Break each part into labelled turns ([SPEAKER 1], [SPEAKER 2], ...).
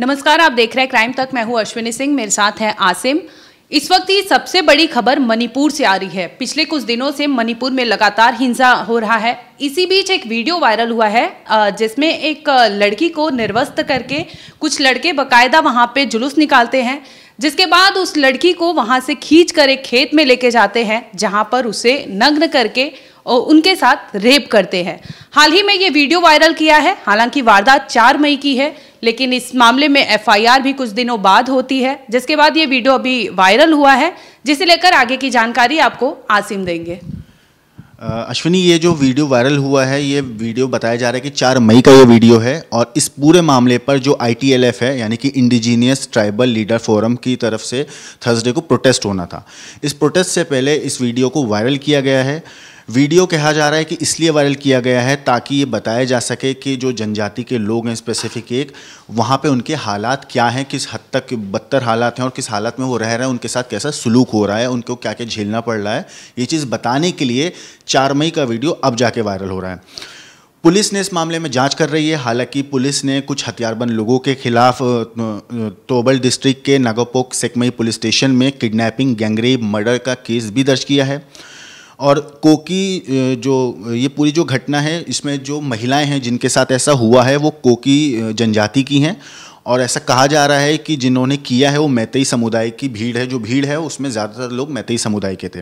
[SPEAKER 1] नमस्कार आप देख रहे हैं क्राइम तक मैं हूं अश्विनी सिंह मेरे साथ हैं आसिम इस वक्त ये सबसे बड़ी खबर मणिपुर से आ रही है पिछले कुछ दिनों से मणिपुर में लगातार हिंसा हो रहा है इसी बीच एक वीडियो वायरल हुआ है जिसमें एक लड़की को निर्वस्त करके कुछ लड़के बकायदा वहां पे जुलूस निकालते हैं जिसके बाद उस लड़की को वहां से खींच कर एक खेत में लेके जाते हैं जहाँ पर उसे नग्न करके और उनके साथ रेप करते हैं हाल ही में ये वीडियो वायरल किया है हालांकि वारदात चार मई की है लेकिन इस मामले में एफआईआर भी कुछ दिनों बाद होती है जिसके बाद ये वीडियो अभी वायरल हुआ है जिसे लेकर आगे की जानकारी आपको आसिम देंगे
[SPEAKER 2] अश्विनी ये जो वीडियो वायरल हुआ है ये वीडियो बताया जा रहा है कि चार मई का ये वीडियो है और इस पूरे मामले पर जो आई है यानी कि इंडिजीनियस ट्राइबल लीडर फोरम की तरफ से थर्सडे को प्रोटेस्ट होना था इस प्रोटेस्ट से पहले इस वीडियो को वायरल किया गया है वीडियो कहा जा रहा है कि इसलिए वायरल किया गया है ताकि ये बताया जा सके कि जो जनजाति के लोग हैं स्पेसिफिक एक वहाँ पे उनके हालात क्या हैं किस हद तक बदतर हालात हैं और किस हालात में वो रह रहे हैं उनके साथ कैसा सलूक हो रहा है उनको क्या क्या झेलना पड़ रहा है ये चीज़ बताने के लिए चार मई का वीडियो अब जाके वायरल हो रहा है पुलिस ने इस मामले में जांच कर रही है हालांकि पुलिस ने कुछ हथियारबंद लोगों के खिलाफ तोबल डिस्ट्रिक्ट के नागोपोक सेकमई पुलिस स्टेशन में किडनैपिंग गैंगरेप मर्डर का केस भी दर्ज किया है और कोकी जो ये पूरी जो घटना है इसमें जो महिलाएं हैं जिनके साथ ऐसा हुआ है वो कोकी जनजाति की हैं और ऐसा कहा जा रहा है कि जिन्होंने किया है वो मैतई समुदाय की भीड़ है जो भीड़ है उसमें ज़्यादातर लोग मैतई समुदाय के थे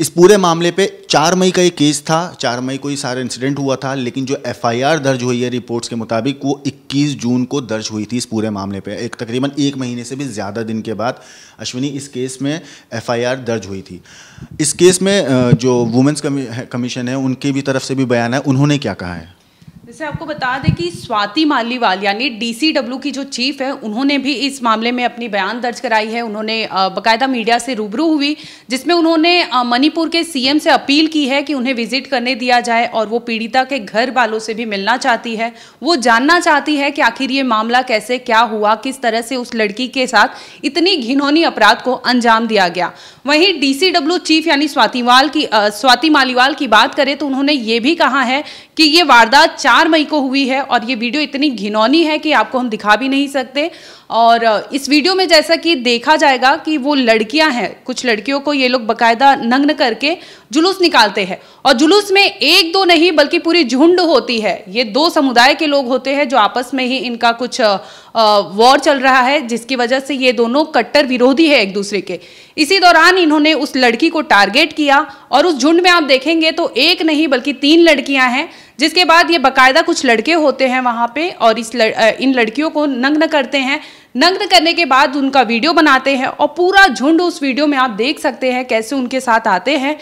[SPEAKER 2] इस पूरे मामले पे चार मई का एक केस था चार मई को ये सारा इंसिडेंट हुआ था लेकिन जो एफआईआर दर्ज हुई है रिपोर्ट्स के मुताबिक वो 21 जून को दर्ज हुई थी इस पूरे मामले पे एक तकरीबन एक महीने से भी ज़्यादा दिन के बाद अश्विनी इस केस में एफआईआर दर्ज हुई थी इस केस में जो वुमेंस कमीशन है उनकी भी तरफ से भी बयान है उन्होंने क्या कहा है
[SPEAKER 1] जैसे आपको बता दें कि स्वाति मालीवाल यानी डीसीडब्ल्यू की जो चीफ है उन्होंने भी इस मामले में अपनी बयान दर्ज कराई है उन्होंने बकायदा मीडिया से रूबरू हुई जिसमें उन्होंने मणिपुर के सीएम से अपील की है कि उन्हें विजिट करने दिया जाए और वो पीड़िता के घर वालों से भी मिलना चाहती है वो जानना चाहती है कि आखिर ये मामला कैसे क्या हुआ किस तरह से उस लड़की के साथ इतनी घिनौनी अपराध को अंजाम दिया गया वहीं डी चीफ यानी स्वातिवाल की स्वाति मालीवाल की बात करें तो उन्होंने ये भी कहा है कि ये वारदात चार मई को हुई है और ये वीडियो इतनी घिनौनी है कि आपको हम दिखा भी नहीं सकते और इस वीडियो में जैसा कि देखा जाएगा कि वो लड़कियां हैं कुछ लड़कियों को ये लोग बकायदा नग्न करके जुलूस निकालते हैं और जुलूस में एक दो नहीं बल्कि पूरी झुंड होती है ये दो समुदाय के लोग होते हैं जो आपस में ही इनका कुछ वॉर चल रहा है जिसकी वजह से ये दोनों कट्टर विरोधी है एक दूसरे के इसी दौरान इन्होंने उस लड़की को टारगेट किया और उस झुंड में आप देखेंगे तो एक नहीं बल्कि तीन लड़कियां हैं जिसके बाद ये बाकायदा कुछ लड़के होते हैं वहाँ पे और इस लड़, इन लड़कियों को नग्न करते हैं नग्न करने के बाद उनका वीडियो बनाते हैं और पूरा झुंड उस वीडियो में आप देख सकते हैं कैसे उनके साथ आते हैं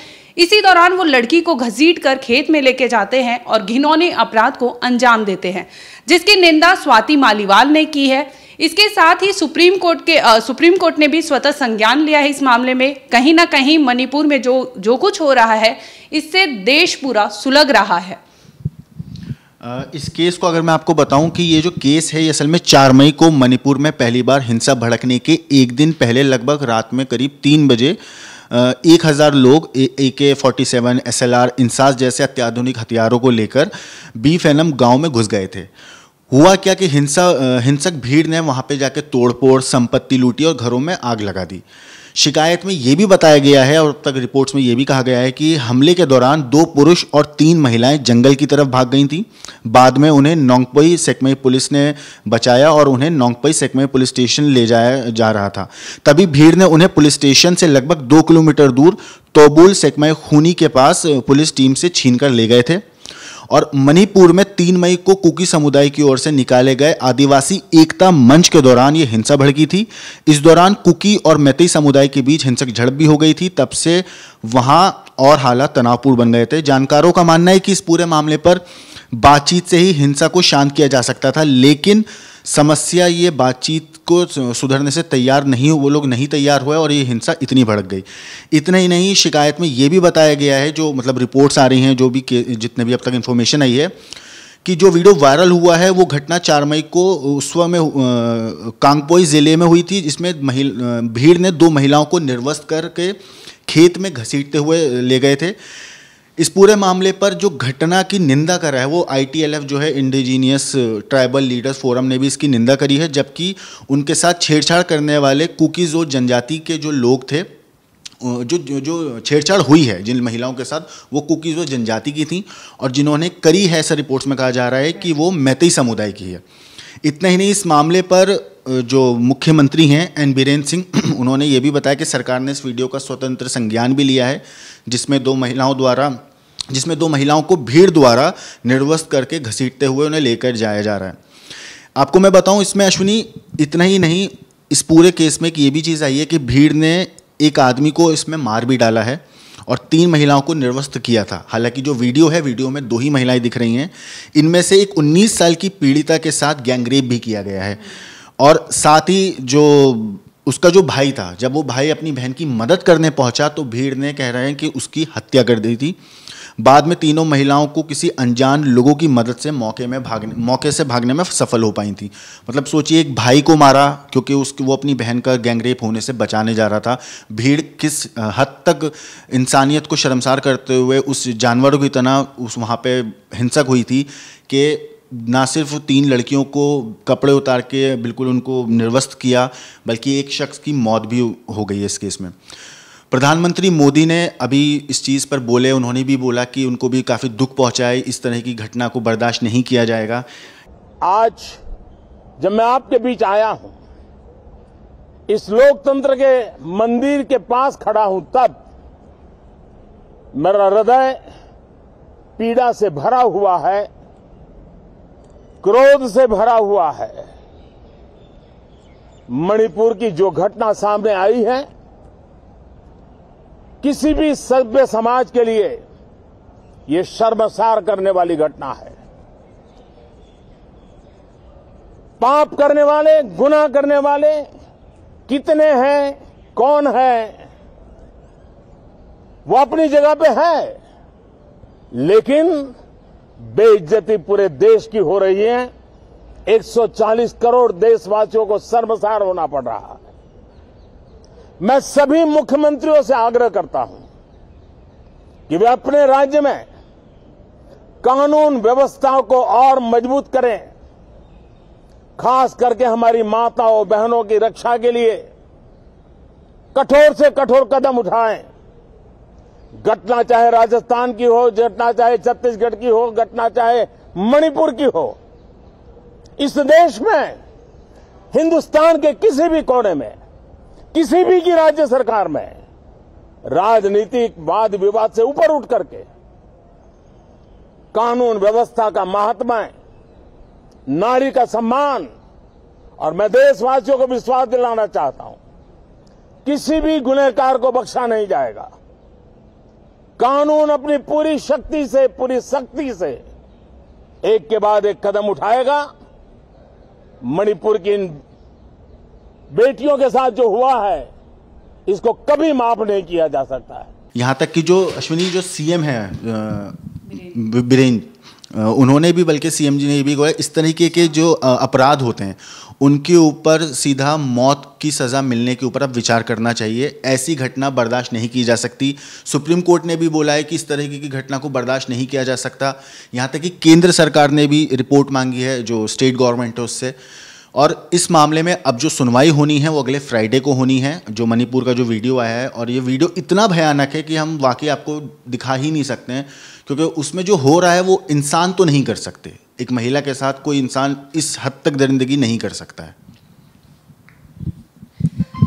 [SPEAKER 1] इसी दौरान वो लड़की को घसीट कर खेत में लेके जाते हैं और घिनौने अपराध को अंजाम देते हैं जिसकी निंदा स्वाति मालीवाल ने की है इसके साथ ही सुप्रीम कोर्ट के आ, सुप्रीम कोर्ट ने भी स्वतः संज्ञान लिया है इस मामले में कहीं ना कहीं मणिपुर में जो जो कुछ हो रहा है इससे देश पूरा सुलग रहा है
[SPEAKER 2] इस केस को अगर मैं आपको बताऊं कि ये जो केस है ये असल में चार मई को मणिपुर में पहली बार हिंसा भड़कने के एक दिन पहले लगभग रात में करीब तीन बजे एक हज़ार लोग A K forty seven S L R INSAS जैसे अत्याधुनिक हथियारों को लेकर बी फैनम गाँव में घुस गए थे हुआ क्या कि हिंसा हिंसक भीड़ ने वहाँ पे जाके तोड़फोड़ संपत्ति लूटी और घरों में आग लगा दी शिकायत में यह भी बताया गया है और अब तक रिपोर्ट्स में यह भी कहा गया है कि हमले के दौरान दो पुरुष और तीन महिलाएं जंगल की तरफ भाग गई थीं बाद में उन्हें नोंगपई सेकमई पुलिस ने बचाया और उन्हें नोंगपई सेकमई पुलिस स्टेशन ले जाया जा रहा था तभी भीड़ ने उन्हें पुलिस स्टेशन से लगभग दो किलोमीटर दूर तोबुल सेकमई खूनी के पास पुलिस टीम से छीन कर ले गए थे और मणिपुर में तीन मई को कुकी समुदाय की ओर से निकाले गए आदिवासी एकता मंच के दौरान ये हिंसा भड़की थी इस दौरान कुकी और मैती समुदाय के बीच हिंसक झड़प भी हो गई थी तब से वहाँ और हालात तनावपूर्ण बन गए थे जानकारों का मानना है कि इस पूरे मामले पर बातचीत से ही हिंसा को शांत किया जा सकता था लेकिन समस्या ये बातचीत को सुधरने से तैयार नहीं वो लोग नहीं तैयार हुए और ये हिंसा इतनी भड़क गई इतना ही नहीं शिकायत में ये भी बताया गया है जो मतलब रिपोर्ट्स आ रही हैं जो भी जितने भी अब तक इन्फॉर्मेशन आई है कि जो वीडियो वायरल हुआ है वो घटना चार मई को उस में कांगपोई ज़िले में हुई थी जिसमें भीड़ ने दो महिलाओं को निर्वस्त करके खेत में घसीटते हुए ले गए थे इस पूरे मामले पर जो घटना की निंदा कर रहा है वो आईटीएलएफ जो है इंडिजीनियस ट्राइबल लीडर्स फोरम ने भी इसकी निंदा करी है जबकि उनके साथ छेड़छाड़ करने वाले कुकीज़ और जनजाति के जो लोग थे जो जो छेड़छाड़ हुई है जिन महिलाओं के साथ वो कुकीज़ और जनजाति की थी और जिन्होंने करी है ऐसा रिपोर्ट्स में कहा जा रहा है कि वो मैतई समुदाय की है इतना ही नहीं इस मामले पर जो मुख्यमंत्री हैं एन बीरेन्द्र सिंह उन्होंने ये भी बताया कि सरकार ने इस वीडियो का स्वतंत्र संज्ञान भी लिया है जिसमें दो महिलाओं द्वारा जिसमें दो महिलाओं को भीड़ द्वारा निर्वस्त करके घसीटते हुए उन्हें लेकर जाया जा रहा है आपको मैं बताऊं इसमें अश्विनी इतना ही नहीं इस पूरे केस में एक ये भी चीज़ आई है कि भीड़ ने एक आदमी को इसमें मार भी डाला है और तीन महिलाओं को निर्वस्त किया था हालांकि जो वीडियो है वीडियो में दो ही महिलाएं दिख रही हैं इनमें से एक 19 साल की पीड़िता के साथ गैंगरेप भी किया गया है और साथ ही जो उसका जो भाई था जब वो भाई अपनी बहन की मदद करने पहुंचा तो भीड़ ने कह रहे हैं कि उसकी हत्या कर दी थी बाद में तीनों महिलाओं को किसी अनजान लोगों की मदद से मौके में भागने मौके से भागने में सफल हो पाई थी मतलब सोचिए एक भाई को मारा क्योंकि उसकी वो अपनी बहन का गैंगरेप होने से बचाने जा रहा था भीड़ किस हद तक इंसानियत को शर्मसार करते हुए उस जानवर की तरह उस वहाँ पर हिंसक हुई थी कि ना सिर्फ तीन लड़कियों को कपड़े उतार के बिल्कुल उनको निर्वस्त किया बल्कि एक शख्स की मौत भी हो गई है इस केस में प्रधानमंत्री मोदी ने अभी इस चीज़ पर बोले उन्होंने भी बोला कि उनको भी काफ़ी दुख पहुंचा है इस तरह की घटना को बर्दाश्त नहीं किया जाएगा
[SPEAKER 3] आज जब
[SPEAKER 2] मैं आपके बीच
[SPEAKER 3] आया हूं इस लोकतंत्र के मंदिर के पास खड़ा हूं तब मेरा हृदय पीड़ा से भरा हुआ है क्रोध से भरा हुआ है मणिपुर की जो घटना सामने आई है किसी भी सभ्य समाज के लिए ये शर्मसार करने वाली घटना है पाप करने वाले गुनाह करने वाले कितने हैं कौन है वो अपनी जगह पे है लेकिन बेइज्जती पूरे देश की हो रही है 140 करोड़ देशवासियों को शर्मसार होना पड़ रहा है मैं सभी मुख्यमंत्रियों से आग्रह करता हूं कि वे अपने राज्य में कानून व्यवस्था को और मजबूत करें खास करके हमारी माताओं बहनों की रक्षा के लिए कठोर से कठोर कदम उठाएं घटना चाहे राजस्थान की हो घटना चाहे छत्तीसगढ़ की हो घटना चाहे मणिपुर की हो इस देश में हिंदुस्तान के किसी भी कोने में किसी भी की राज्य सरकार में राजनीतिक वाद विवाद से ऊपर उठ करके कानून व्यवस्था का महात्मा नारी का सम्मान और मैं देशवासियों को विश्वास दिलाना चाहता हूं किसी भी गुनेकार को बख्शा नहीं जाएगा कानून अपनी पूरी शक्ति से पूरी शक्ति से एक के बाद एक कदम उठाएगा मणिपुर की इन बेटियों के साथ जो हुआ है इसको कभी माफ नहीं किया जा सकता है
[SPEAKER 2] यहाँ तक कि जो अश्विनी जो सीएम है बीरेन उन्होंने भी बल्कि सीएम जी ने भी कहा इस तरीके के जो अपराध होते हैं उनके ऊपर सीधा मौत की सज़ा मिलने के ऊपर अब विचार करना चाहिए ऐसी घटना बर्दाश्त नहीं की जा सकती सुप्रीम कोर्ट ने भी बोला है कि इस तरीके की घटना को बर्दाश्त नहीं किया जा सकता यहाँ तक कि केंद्र सरकार ने भी रिपोर्ट मांगी है जो स्टेट गवर्नमेंट है उससे और इस मामले में अब जो सुनवाई होनी है वो अगले फ्राइडे को होनी है जो मणिपुर का जो वीडियो आया है और ये वीडियो इतना भयानक है कि हम वाकई आपको दिखा ही नहीं सकते हैं क्योंकि उसमें जो हो रहा है वो इंसान तो नहीं कर सकते एक महिला के साथ कोई इंसान इस हद तक दरिंदगी नहीं कर सकता है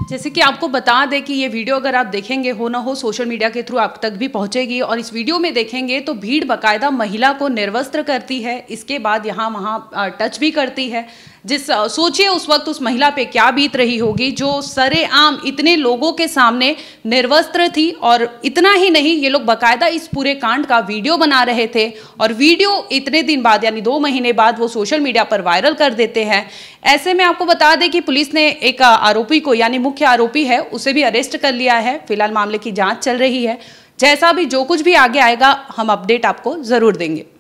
[SPEAKER 1] जैसे कि आपको बता दें कि ये वीडियो अगर आप देखेंगे हो ना हो सोशल मीडिया के थ्रू आप तक भी पहुंचेगी और इस वीडियो में देखेंगे तो भीड़ बकायदा महिला को निर्वस्त्र करती है इसके बाद यहाँ वहाँ टच भी करती है जिस सोचिए उस वक्त उस महिला पे क्या बीत रही होगी जो सरेआम इतने लोगों के सामने निर्वस्त्र थी और इतना ही नहीं ये लोग बाकायदा इस पूरे कांड का वीडियो बना रहे थे और वीडियो इतने दिन बाद यानी दो महीने बाद वो सोशल मीडिया पर वायरल कर देते हैं ऐसे में आपको बता दें कि पुलिस ने एक आरोपी को यानी मुख्य आरोपी है उसे भी अरेस्ट कर लिया है फिलहाल मामले की जाँच चल रही है जैसा भी जो कुछ भी आगे आएगा हम अपडेट आपको ज़रूर देंगे